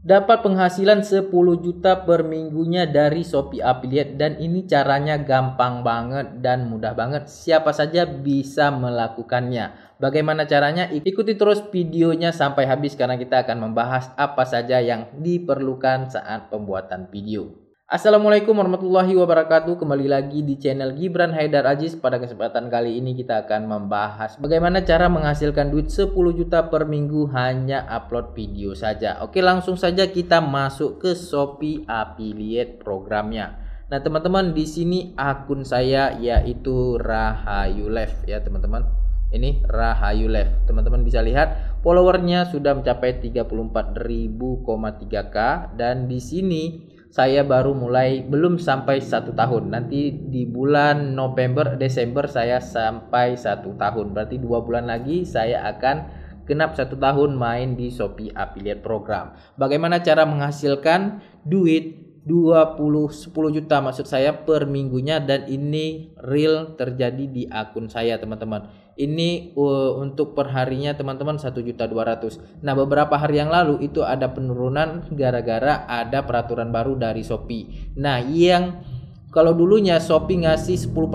dapat penghasilan 10 juta per minggunya dari Shopee Affiliate dan ini caranya gampang banget dan mudah banget siapa saja bisa melakukannya bagaimana caranya ikuti terus videonya sampai habis karena kita akan membahas apa saja yang diperlukan saat pembuatan video Assalamualaikum warahmatullahi wabarakatuh. Kembali lagi di channel Gibran Haidar Ajis Pada kesempatan kali ini kita akan membahas bagaimana cara menghasilkan duit 10 juta per minggu hanya upload video saja. Oke, langsung saja kita masuk ke Shopee Affiliate programnya. Nah, teman-teman, di sini akun saya yaitu Rahayu Live ya, teman-teman. Ini Rahayu Live. Teman-teman bisa lihat followernya sudah mencapai 34.000,3k dan di sini saya baru mulai belum sampai satu tahun. Nanti di bulan November Desember saya sampai satu tahun. Berarti dua bulan lagi saya akan genap satu tahun main di Shopee Affiliate Program. Bagaimana cara menghasilkan duit 20 10 juta maksud saya per minggunya dan ini real terjadi di akun saya teman-teman ini uh, untuk perharinya teman-teman 1.200. Nah, beberapa hari yang lalu itu ada penurunan gara-gara ada peraturan baru dari Shopee. Nah, yang kalau dulunya Shopee ngasih 10% uh,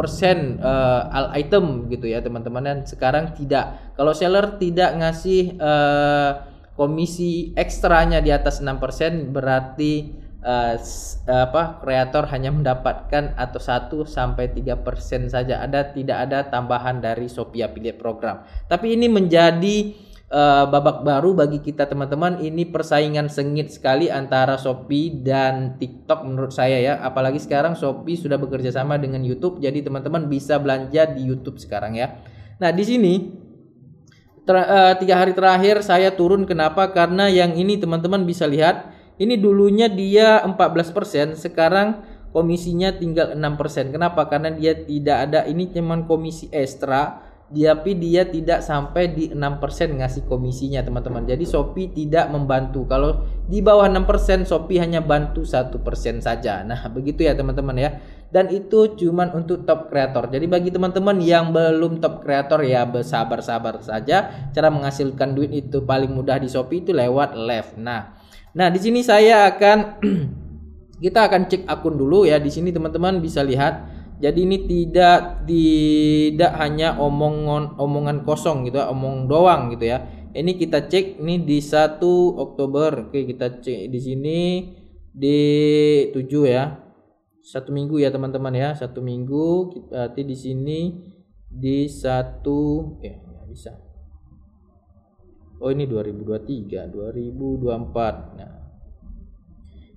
all item gitu ya, teman-teman, dan sekarang tidak. Kalau seller tidak ngasih uh, komisi ekstranya di atas 6% berarti uh, apa kreator hanya mendapatkan atau 1 sampai 3% saja. Ada tidak ada tambahan dari Shopee Affiliate Program. Tapi ini menjadi uh, babak baru bagi kita teman-teman. Ini persaingan sengit sekali antara Shopee dan TikTok menurut saya ya. Apalagi sekarang Shopee sudah bekerja sama dengan YouTube. Jadi teman-teman bisa belanja di YouTube sekarang ya. Nah, di sini tiga hari terakhir saya turun kenapa? Karena yang ini teman-teman bisa lihat ini dulunya dia 14%, sekarang komisinya tinggal 6%. Kenapa? Karena dia tidak ada ini cuman komisi ekstra, tapi dia tidak sampai di 6% ngasih komisinya, teman-teman. Jadi Shopee tidak membantu. Kalau di bawah 6% Shopee hanya bantu 1% saja. Nah, begitu ya, teman-teman ya. Dan itu cuman untuk top creator. Jadi bagi teman-teman yang belum top creator ya bersabar-sabar saja. Cara menghasilkan duit itu paling mudah di Shopee itu lewat live. Nah, Nah, di sini saya akan kita akan cek akun dulu ya. Di sini teman-teman bisa lihat jadi ini tidak tidak hanya omongan omongan kosong gitu ya, omong doang gitu ya. Ini kita cek ini di 1 Oktober. Oke, kita cek di sini di 7 ya. Satu minggu ya teman-teman ya, satu minggu berarti di sini di satu ya, bisa oh ini 2023 2024 nah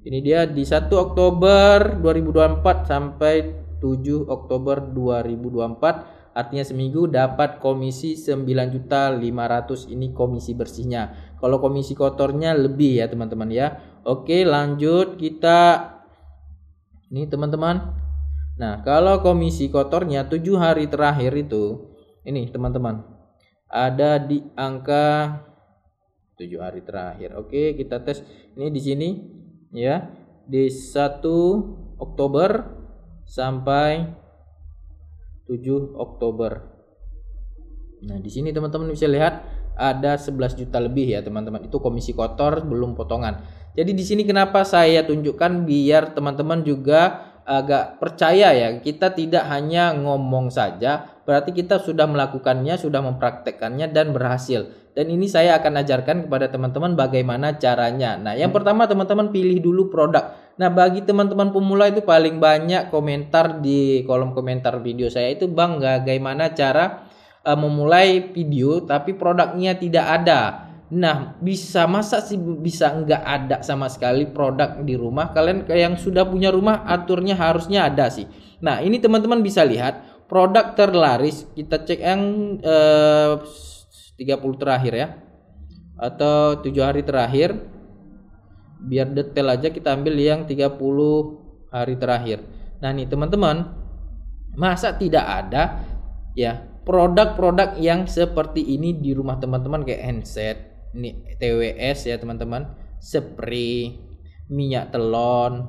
ini dia di 1 Oktober 2024 sampai 7 Oktober 2024 artinya seminggu dapat komisi 9.500 ini komisi bersihnya kalau komisi kotornya lebih ya teman-teman ya oke lanjut kita ini teman-teman nah kalau komisi kotornya 7 hari terakhir itu ini teman-teman ada di angka 7 hari terakhir. Oke, kita tes ini di sini ya. Di 1 Oktober sampai 7 Oktober. Nah, di sini teman-teman bisa lihat ada 11 juta lebih ya, teman-teman. Itu komisi kotor belum potongan. Jadi di sini kenapa saya tunjukkan biar teman-teman juga agak percaya ya kita tidak hanya ngomong saja berarti kita sudah melakukannya sudah mempraktekkannya dan berhasil dan ini saya akan ajarkan kepada teman-teman bagaimana caranya nah yang pertama teman-teman pilih dulu produk nah bagi teman-teman pemula itu paling banyak komentar di kolom komentar video saya itu bang bagaimana cara uh, memulai video tapi produknya tidak ada Nah, bisa masa sih bisa nggak ada sama sekali produk di rumah? Kalian yang sudah punya rumah aturnya harusnya ada sih. Nah, ini teman-teman bisa lihat produk terlaris kita cek yang eh, 30 terakhir ya atau 7 hari terakhir biar detail aja kita ambil yang 30 hari terakhir. Nah, ini teman-teman, masa tidak ada ya produk-produk yang seperti ini di rumah teman-teman kayak handset ini TWS ya teman-teman spray minyak telon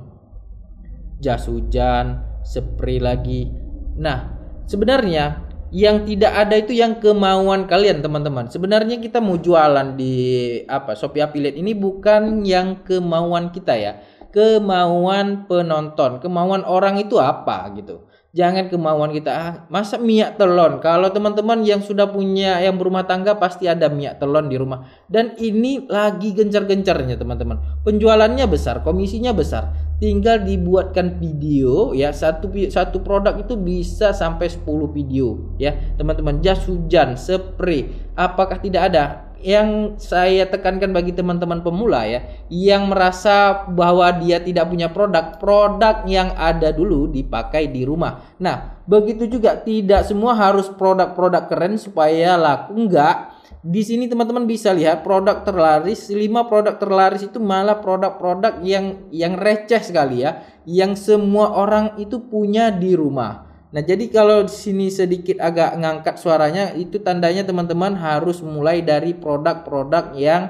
jas hujan spray lagi nah sebenarnya yang tidak ada itu yang kemauan kalian teman-teman sebenarnya kita mau jualan di apa Shopee Affiliate ini bukan yang kemauan kita ya kemauan penonton, kemauan orang itu apa gitu. Jangan kemauan kita ah, masa minyak telon. Kalau teman-teman yang sudah punya yang berumah tangga pasti ada minyak telon di rumah. Dan ini lagi gencar-gencarnya teman-teman. Penjualannya besar, komisinya besar. Tinggal dibuatkan video ya satu satu produk itu bisa sampai 10 video ya. Teman-teman jas hujan, spray, apakah tidak ada? yang saya tekankan bagi teman-teman pemula ya yang merasa bahwa dia tidak punya produk produk yang ada dulu dipakai di rumah nah begitu juga tidak semua harus produk-produk keren supaya laku enggak di sini teman-teman bisa lihat produk terlaris 5 produk terlaris itu malah produk-produk yang yang receh sekali ya yang semua orang itu punya di rumah Nah, jadi kalau di sini sedikit agak ngangkat suaranya, itu tandanya teman-teman harus mulai dari produk-produk yang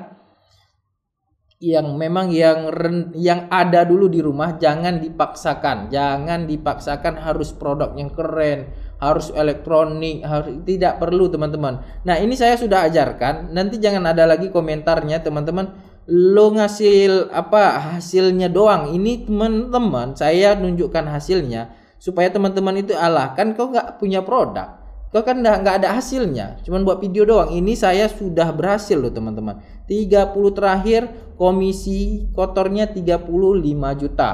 yang memang yang yang ada dulu di rumah jangan dipaksakan. Jangan dipaksakan harus produk yang keren, harus elektronik, harus tidak perlu teman-teman. Nah, ini saya sudah ajarkan. Nanti jangan ada lagi komentarnya teman-teman lo ngasil apa hasilnya doang. Ini teman-teman saya nunjukkan hasilnya supaya teman-teman itu alah kan kau nggak punya produk kau kan nggak ada hasilnya cuman buat video doang ini saya sudah berhasil loh teman-teman 30 terakhir komisi kotornya 35 juta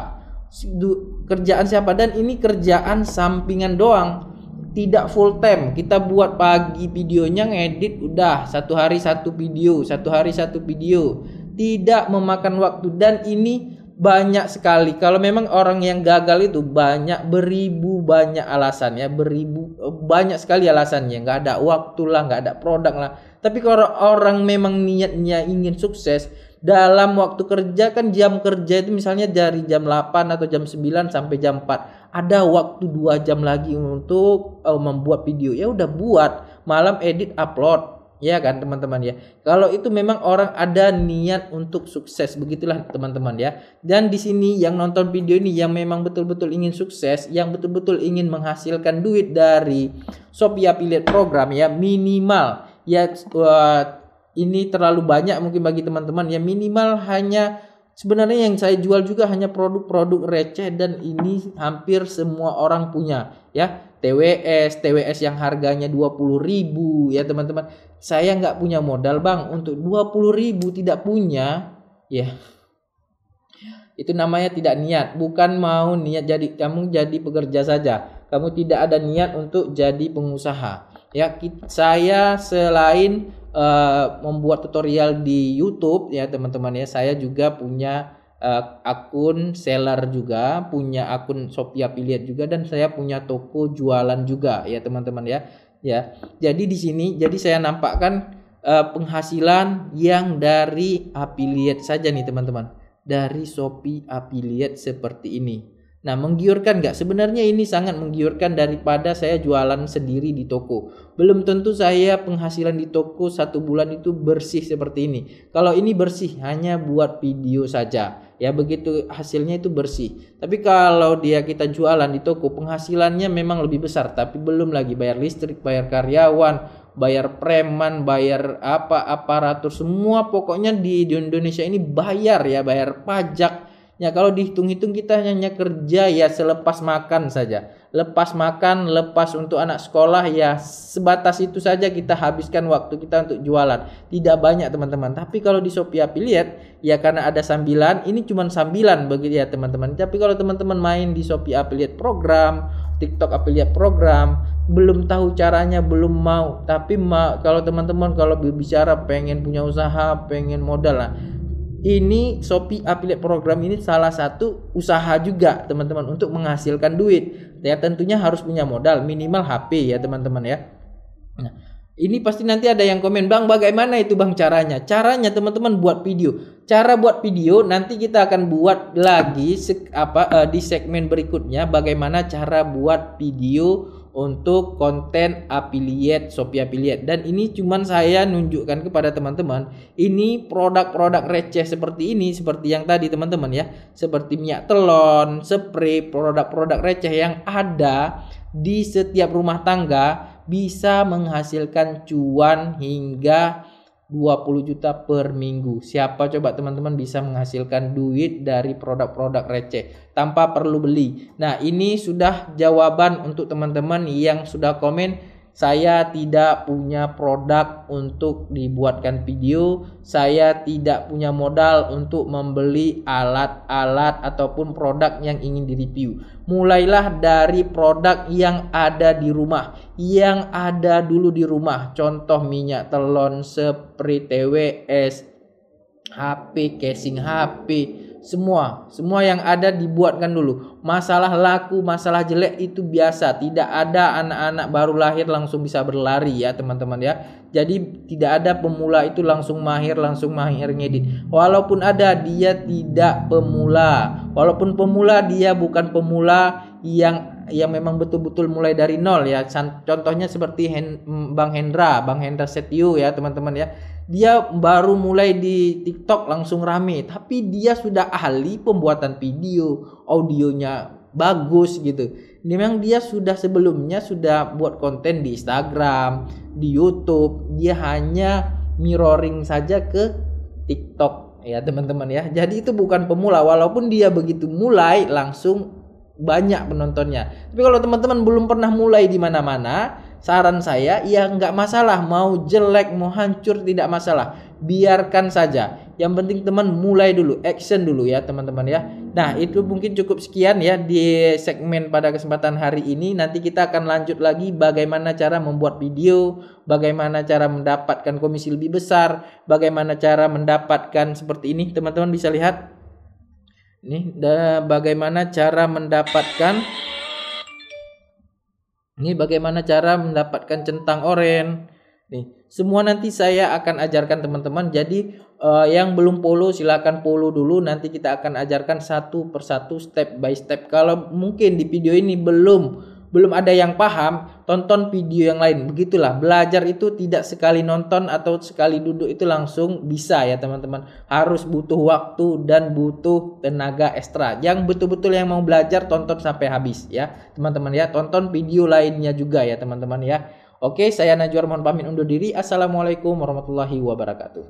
kerjaan siapa dan ini kerjaan sampingan doang tidak full time kita buat pagi videonya ngedit udah satu hari satu video satu hari satu video tidak memakan waktu dan ini banyak sekali. Kalau memang orang yang gagal itu banyak beribu banyak alasan ya, beribu banyak sekali alasannya. Nggak ada waktu lah, nggak ada produk lah. Tapi kalau orang memang niatnya ingin sukses dalam waktu kerja kan jam kerja itu misalnya dari jam 8 atau jam 9 sampai jam 4 ada waktu dua jam lagi untuk eh, membuat video ya udah buat malam edit upload Ya kan teman-teman ya. Kalau itu memang orang ada niat untuk sukses, begitulah teman-teman ya. Dan di sini yang nonton video ini yang memang betul-betul ingin sukses, yang betul-betul ingin menghasilkan duit dari Shopee Affiliate Program ya minimal ya uh, ini terlalu banyak mungkin bagi teman-teman ya minimal hanya sebenarnya yang saya jual juga hanya produk-produk receh dan ini hampir semua orang punya ya TWS TWS yang harganya 20.000 ya teman-teman saya nggak punya modal bang untuk 20 ribu tidak punya ya itu namanya tidak niat bukan mau niat jadi kamu jadi pekerja saja kamu tidak ada niat untuk jadi pengusaha ya saya selain uh, membuat tutorial di YouTube ya teman-teman ya saya juga punya uh, akun seller juga, punya akun Shopee affiliate juga dan saya punya toko jualan juga ya teman-teman ya ya. Jadi di sini jadi saya nampakkan uh, penghasilan yang dari affiliate saja nih teman-teman. Dari Shopee affiliate seperti ini. Nah, menggiurkan nggak? Sebenarnya ini sangat menggiurkan daripada saya jualan sendiri di toko. Belum tentu saya penghasilan di toko satu bulan itu bersih seperti ini. Kalau ini bersih hanya buat video saja ya begitu hasilnya itu bersih tapi kalau dia kita jualan di toko penghasilannya memang lebih besar tapi belum lagi bayar listrik bayar karyawan bayar preman bayar apa aparatur semua pokoknya di, Indonesia ini bayar ya bayar pajak ya kalau dihitung-hitung kita hanya kerja ya selepas makan saja lepas makan, lepas untuk anak sekolah ya sebatas itu saja kita habiskan waktu kita untuk jualan. Tidak banyak teman-teman. Tapi kalau di Shopee Affiliate ya karena ada sambilan, ini cuma sambilan begitu ya teman-teman. Tapi kalau teman-teman main di Shopee Affiliate program, TikTok Affiliate program, belum tahu caranya, belum mau. Tapi ma kalau teman-teman kalau bicara pengen punya usaha, pengen modal lah ini Shopee Affiliate Program ini salah satu usaha juga teman-teman untuk menghasilkan duit ya. Tentunya harus punya modal minimal HP ya teman-teman ya. Nah, ini pasti nanti ada yang komen, "Bang, bagaimana itu Bang caranya?" Caranya teman-teman buat video. Cara buat video nanti kita akan buat lagi apa uh, di segmen berikutnya bagaimana cara buat video untuk konten affiliate Shopee affiliate dan ini cuman saya nunjukkan kepada teman-teman ini produk-produk receh seperti ini seperti yang tadi teman-teman ya seperti minyak telon spray produk-produk receh yang ada di setiap rumah tangga bisa menghasilkan cuan hingga 20 juta per minggu. Siapa coba teman-teman bisa menghasilkan duit dari produk-produk receh tanpa perlu beli. Nah, ini sudah jawaban untuk teman-teman yang sudah komen saya tidak punya produk untuk dibuatkan video, saya tidak punya modal untuk membeli alat-alat ataupun produk yang ingin direview. Mulailah dari produk yang ada di rumah, yang ada dulu di rumah. Contoh minyak telon, spray TWS, HP, casing HP, semua, semua yang ada dibuatkan dulu. Masalah laku, masalah jelek itu biasa. Tidak ada anak-anak baru lahir langsung bisa berlari ya, teman-teman ya. Jadi tidak ada pemula itu langsung mahir, langsung mahir ngedit. Walaupun ada, dia tidak pemula. Walaupun pemula, dia bukan pemula yang yang memang betul-betul mulai dari nol ya. Contohnya seperti Hen, Bang Hendra, Bang Hendra setiu ya, teman-teman ya dia baru mulai di TikTok langsung rame, tapi dia sudah ahli pembuatan video, audionya bagus gitu. Memang dia sudah sebelumnya sudah buat konten di Instagram, di YouTube, dia hanya mirroring saja ke TikTok ya teman-teman ya. Jadi itu bukan pemula walaupun dia begitu mulai langsung banyak penontonnya. Tapi kalau teman-teman belum pernah mulai di mana-mana, saran saya ya nggak masalah mau jelek mau hancur tidak masalah biarkan saja yang penting teman mulai dulu action dulu ya teman-teman ya nah itu mungkin cukup sekian ya di segmen pada kesempatan hari ini nanti kita akan lanjut lagi bagaimana cara membuat video bagaimana cara mendapatkan komisi lebih besar bagaimana cara mendapatkan seperti ini teman-teman bisa lihat nih bagaimana cara mendapatkan ini bagaimana cara mendapatkan centang oren. Nih, semua nanti saya akan ajarkan teman-teman. Jadi uh, yang belum follow silahkan follow dulu. Nanti kita akan ajarkan satu persatu step by step. Kalau mungkin di video ini belum belum ada yang paham, tonton video yang lain. Begitulah, belajar itu tidak sekali nonton atau sekali duduk itu langsung bisa ya teman-teman. Harus butuh waktu dan butuh tenaga ekstra. Yang betul-betul yang mau belajar tonton sampai habis ya teman-teman ya. Tonton video lainnya juga ya teman-teman ya. Oke, saya Najwar mohon pamit undur diri. Assalamualaikum warahmatullahi wabarakatuh.